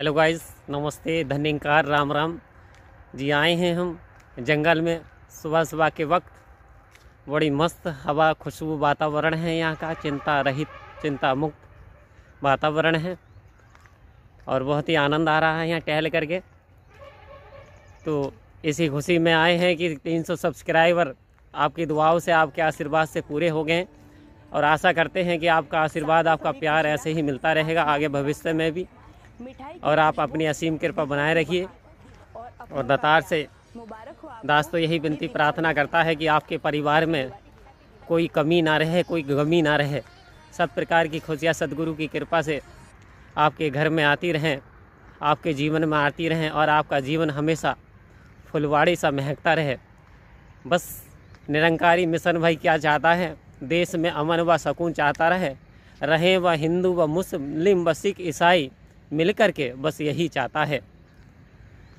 hello guys नमस्ते धन्यकार राम राम जी आए हैं हम जंगल में सुबह सुबह के वक्त बड़ी मस्त हवा खुशबू वातावरण है यहाँ का चिंता रहित चिंता मुक्त वातावरण है और बहुत ही आनंद आ रहा है यहाँ टहल करके तो इसी खुशी में आए हैं कि 300 सब्सक्राइबर आपकी दुआओं से आपके आशीर्वाद से पूरे हो गए और आशा करते हैं कि आपका आशीर्वाद आपका प्यार ऐसे ही मिलता रहेगा आगे भविष्य में भी और आप अपनी असीम कृपा बनाए रखिए और दतार से दास तो यही विनती प्रार्थना करता है कि आपके परिवार में कोई कमी ना रहे कोई गमी ना रहे सब प्रकार की खुशियाँ सदगुरु की कृपा से आपके घर में आती रहें आपके जीवन में आती रहें और आपका जीवन हमेशा फुलवाड़ी सा महकता रहे बस निरंकारी मिशन भाई क्या चाहता है देश में अमन व सकून चाहता रहे रहें व हिंदू व मुस्लिम व सिख ईसाई मिल कर के बस यही चाहता है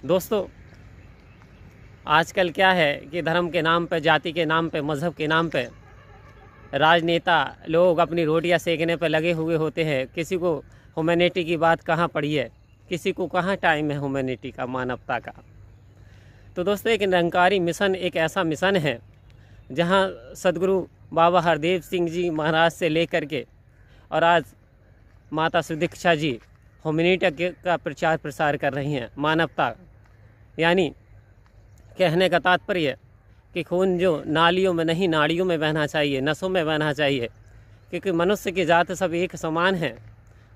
दोस्तों आजकल क्या है कि धर्म के नाम पे जाति के नाम पे मज़हब के नाम पे राजनेता लोग अपनी रोटियां सेकने पर लगे हुए होते हैं किसी को ह्यूमैनिटी की बात कहाँ पड़ी है किसी को कहाँ टाइम है ह्यूमैनिटी का मानवता का तो दोस्तों एक निरंकारी मिशन एक ऐसा मिशन है जहाँ सदगुरु बाबा हरदेव सिंह जी महाराज से लेकर के और आज माता सुदीक्षा जी होमिनिट का प्रचार प्रसार कर रही हैं मानवता यानी कहने का तात्पर्य कि खून जो नालियों में नहीं नाड़ियों में बहना चाहिए नसों में बहना चाहिए क्योंकि मनुष्य की जात सब एक समान हैं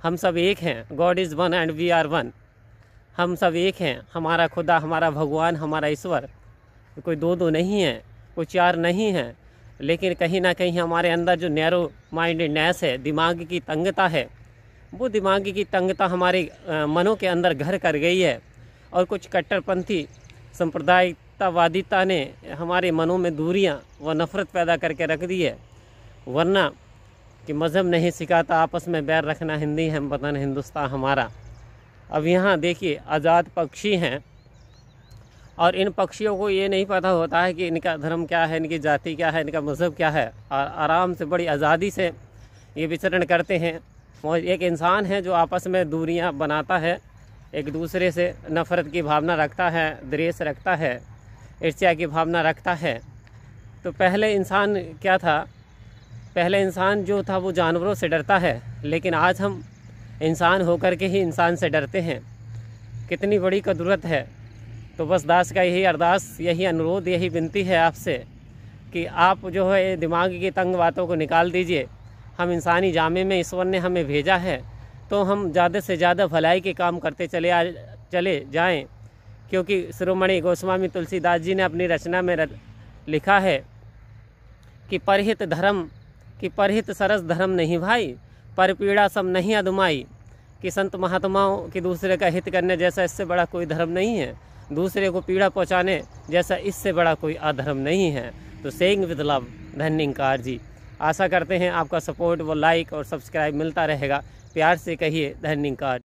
हम सब एक हैं God is one and we are one हम सब एक हैं हमारा खुदा हमारा भगवान हमारा ईश्वर कोई दो दो नहीं है कोई चार नहीं है लेकिन कहीं ना कहीं हमारे अंदर जो नैरो माइंडेडनेस है दिमाग की तंगता है वो दिमागी की तंगता तो हमारे मनों के अंदर घर कर गई है और कुछ कट्टरपंथी संप्रदायिकतावादिता ने हमारे मनों में दूरियाँ व नफ़रत पैदा करके रख दी है वरना कि मज़हब नहीं सिखाता आपस में बैर रखना हिंदी हम वतन हिंदुस्तान हमारा अब यहाँ देखिए आज़ाद पक्षी हैं और इन पक्षियों को ये नहीं पता होता है कि इनका धर्म क्या है इनकी जाति क्या है इनका मज़हब क्या है और आराम से बड़ी आज़ादी से ये विचरण करते हैं मौज एक इंसान है जो आपस में दूरियां बनाता है एक दूसरे से नफ़रत की भावना रखता है द्रेस रखता है ईर्ष्या की भावना रखता है तो पहले इंसान क्या था पहले इंसान जो था वो जानवरों से डरता है लेकिन आज हम इंसान होकर के ही इंसान से डरते हैं कितनी बड़ी कदरत है तो बस दास का यही अरदास यही अनुरोध यही विनती है आपसे कि आप जो है दिमाग की तंग बातों को निकाल दीजिए हम इंसानी जामे में ईश्वर ने हमें भेजा है तो हम ज़्यादा से ज़्यादा भलाई के काम करते चले आ चले जाएँ क्योंकि श्रोमणि गोस्वामी तुलसीदास जी ने अपनी रचना में लिखा है कि परहित धर्म कि परहित सरस धर्म नहीं भाई पर पीड़ा सब नहीं अदुमाई कि संत महात्माओं के दूसरे का हित करने जैसा इससे बड़ा कोई धर्म नहीं है दूसरे को पीड़ा पहुँचाने जैसा इससे बड़ा कोई अधर्म नहीं है तो सेइंग विद लव धन्यंकार जी आशा करते हैं आपका सपोर्ट व लाइक और सब्सक्राइब मिलता रहेगा प्यार से कहिए धन्यवाद